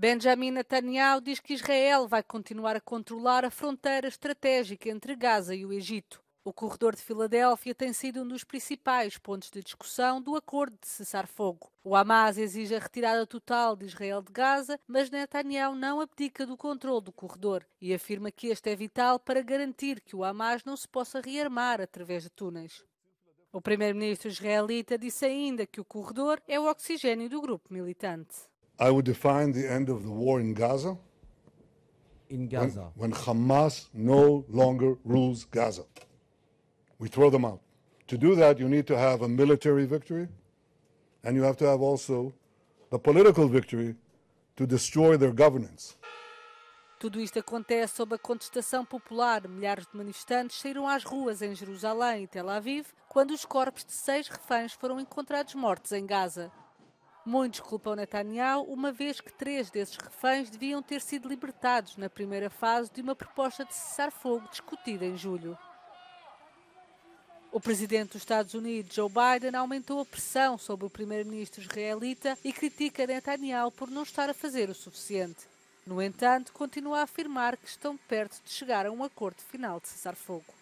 Benjamin Netanyahu diz que Israel vai continuar a controlar a fronteira estratégica entre Gaza e o Egito. O corredor de Filadélfia tem sido um dos principais pontos de discussão do acordo de cessar-fogo. O Hamas exige a retirada total de Israel de Gaza, mas Netanyahu não abdica do controle do corredor e afirma que este é vital para garantir que o Hamas não se possa rearmar através de túneis. O primeiro-ministro israelita disse ainda que o corredor é o oxigênio do grupo militante. I would define the end of the war in Gaza. In Gaza. When, when Hamas no longer rules Gaza, we throw them out. To do that, you need to have a military victory, and you have to have also the political victory to destroy their governance. Tudo isto acontece sob a contestação popular. Milhares de manifestantes saíram às ruas em Jerusalém e Tel Aviv quando os corpos de seis reféns foram encontrados mortos em Gaza. Muitos culpam Netanyahu, uma vez que três desses reféns deviam ter sido libertados na primeira fase de uma proposta de cessar-fogo discutida em julho. O presidente dos Estados Unidos, Joe Biden, aumentou a pressão sobre o primeiro-ministro israelita e critica Netanyahu por não estar a fazer o suficiente. No entanto, continua a afirmar que estão perto de chegar a um acordo final de cessar-fogo.